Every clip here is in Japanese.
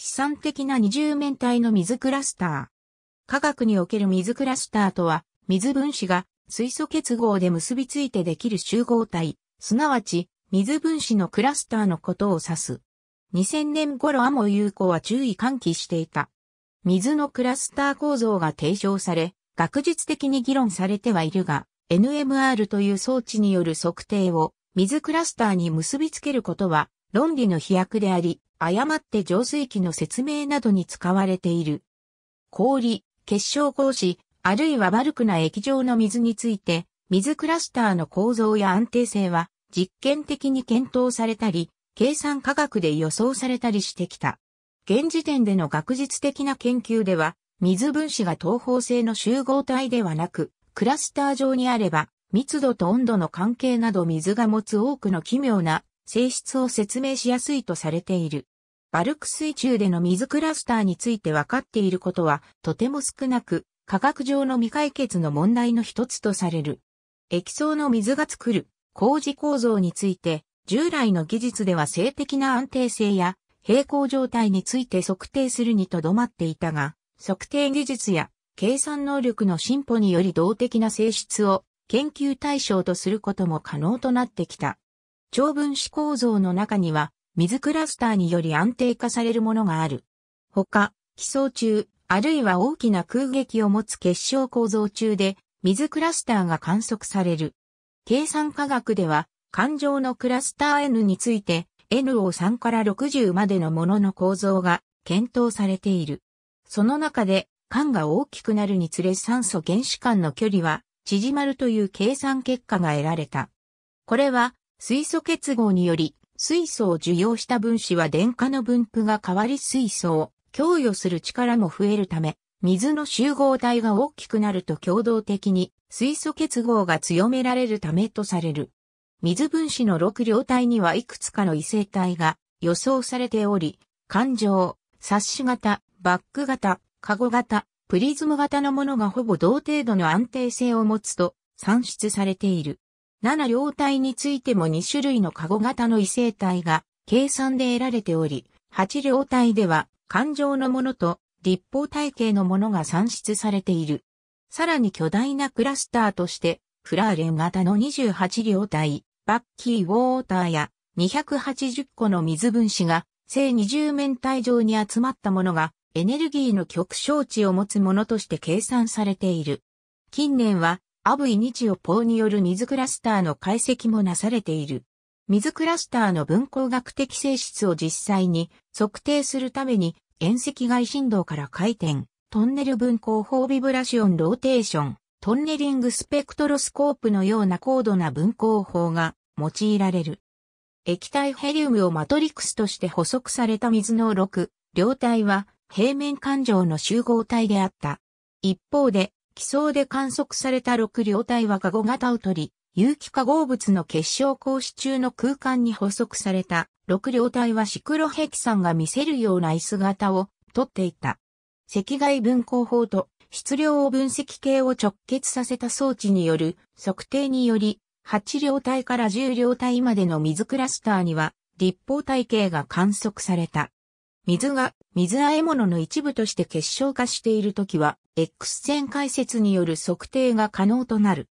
資産的な二重面体の水クラスター。科学における水クラスターとは、水分子が水素結合で結びついてできる集合体、すなわち水分子のクラスターのことを指す。2000年頃アモー子は注意喚起していた。水のクラスター構造が提唱され、学術的に議論されてはいるが、NMR という装置による測定を水クラスターに結びつけることは論理の飛躍であり、誤って浄水器の説明などに使われている。氷、結晶格子、あるいは悪くな液状の水について、水クラスターの構造や安定性は実験的に検討されたり、計算科学で予想されたりしてきた。現時点での学術的な研究では、水分子が東方性の集合体ではなく、クラスター上にあれば、密度と温度の関係など水が持つ多くの奇妙な性質を説明しやすいとされている。バルク水中での水クラスターについて分かっていることはとても少なく、科学上の未解決の問題の一つとされる。液層の水が作る工事構造について、従来の技術では性的な安定性や平行状態について測定するにとどまっていたが、測定技術や計算能力の進歩により動的な性質を研究対象とすることも可能となってきた。長分子構造の中には、水クラスターにより安定化されるものがある。他、か、基層中、あるいは大きな空撃を持つ結晶構造中で、水クラスターが観測される。計算科学では、環状のクラスター N について、N を3から60までのものの構造が検討されている。その中で、管が大きくなるにつれ酸素原子間の距離は縮まるという計算結果が得られた。これは水素結合により、水素を受容した分子は電荷の分布が変わり水素を供与する力も増えるため、水の集合体が大きくなると共同的に水素結合が強められるためとされる。水分子の6両体にはいくつかの異性体が予想されており、環状、冊子型、バック型、カゴ型、プリズム型のものがほぼ同程度の安定性を持つと算出されている。7両体についても2種類の加護型の異性体が計算で得られており、8両体では感情のものと立方体系のものが算出されている。さらに巨大なクラスターとして、フラーレン型の28両体、バッキーウォーターや280個の水分子が正20面体上に集まったものがエネルギーの極小値を持つものとして計算されている。近年はアブイニチオポーによる水クラスターの解析もなされている。水クラスターの分光学的性質を実際に測定するために、遠赤外振動から回転、トンネル分光法ビブラシオンローテーション、トンネリングスペクトロスコープのような高度な分光法が用いられる。液体ヘリウムをマトリックスとして補足された水の6、両体は平面環状の集合体であった。一方で、奇想で観測された6両体は加護型を取り、有機化合物の結晶格子中の空間に補足された6両体はシクロヘキサンが見せるような椅子型を取っていた。赤外分光法と質量を分析系を直結させた装置による測定により、8両体から10両体までの水クラスターには立方体系が観測された。水が水和え物の一部として結晶化しているときは、X 線解説による測定が可能となる。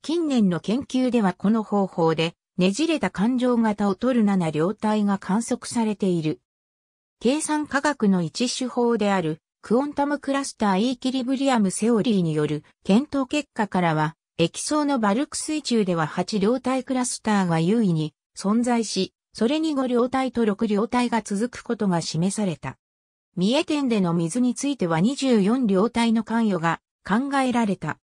近年の研究ではこの方法で、ねじれた感情型を取る7両体が観測されている。計算科学の一手法である、クオンタムクラスターイーキリブリアムセオリーによる検討結果からは、液層のバルク水中では8両体クラスターが優位に存在し、それに5両体と6両体が続くことが示された。三重県での水については24両体の関与が考えられた。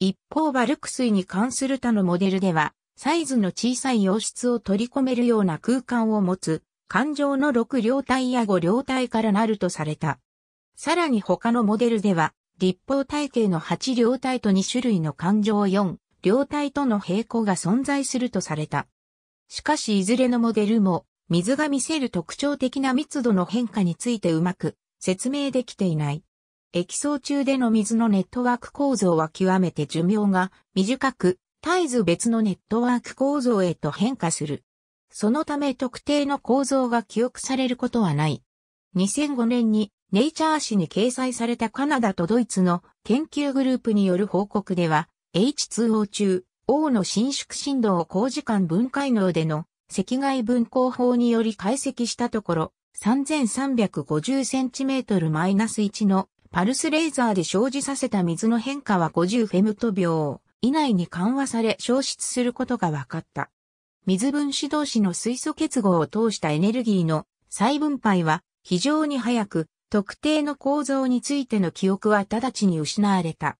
一方バルク水に関する他のモデルでは、サイズの小さい洋室を取り込めるような空間を持つ、環状の6両体や5両体からなるとされた。さらに他のモデルでは、立方体系の8両体と2種類の環状4両体との並行が存在するとされた。しかしいずれのモデルも、水が見せる特徴的な密度の変化についてうまく説明できていない。液層中での水のネットワーク構造は極めて寿命が短く、絶えず別のネットワーク構造へと変化する。そのため特定の構造が記憶されることはない。2005年にネイチャー誌に掲載されたカナダとドイツの研究グループによる報告では、H2O 中、王の伸縮振動を高時間分解能での赤外分光法により解析したところ、3350cm-1 のパルスレーザーで生じさせた水の変化は50フェムト秒以内に緩和され消失することが分かった。水分子同士の水素結合を通したエネルギーの再分配は非常に早く特定の構造についての記憶は直ちに失われた。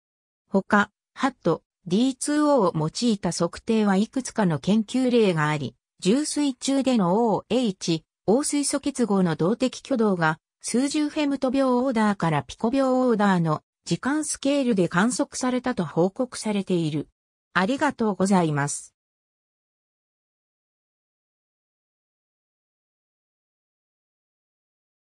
他、ハット、D2O を用いた測定はいくつかの研究例があり、重水中での OH、大水素結合の動的挙動が数十フェムト秒オーダーからピコ秒オーダーの時間スケールで観測されたと報告されている。ありがとうございます。